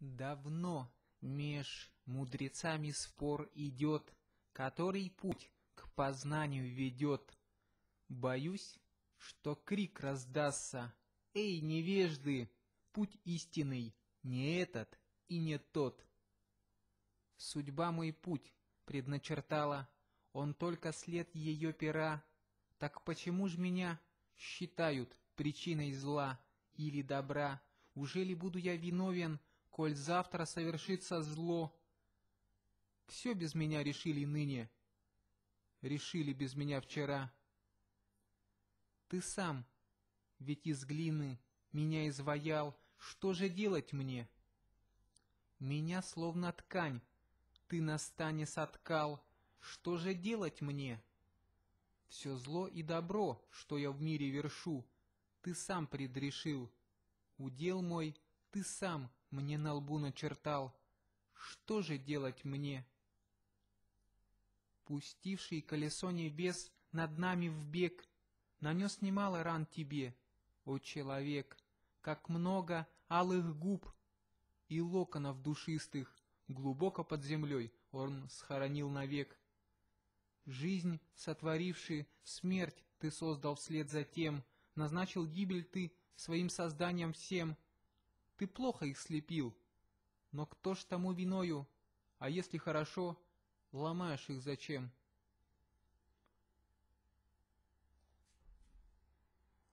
Давно меж мудрецами спор идет, Который путь к познанию ведет. Боюсь, что крик раздастся, «Эй, невежды, путь истинный не этот и не тот!» Судьба мой путь предначертала, Он только след ее пера, Так почему ж меня считают причиной зла или добра? Уже ли буду я виновен Коль завтра совершится зло, все без меня решили ныне, решили без меня вчера. Ты сам, ведь из глины меня изваял, что же делать мне? Меня словно ткань ты на стане соткал, что же делать мне? Все зло и добро, что я в мире вершу, ты сам предрешил. Удел мой ты сам мне на лбу начертал. Что же делать мне? Пустивший колесо небес над нами в бег, Нанес немало ран тебе, о человек, Как много алых губ и локонов душистых Глубоко под землей он схоронил навек. Жизнь, сотворивший, смерть ты создал вслед за тем, Назначил гибель ты своим созданием всем — ты плохо их слепил. Но кто ж тому виною? А если хорошо, ломаешь их зачем?»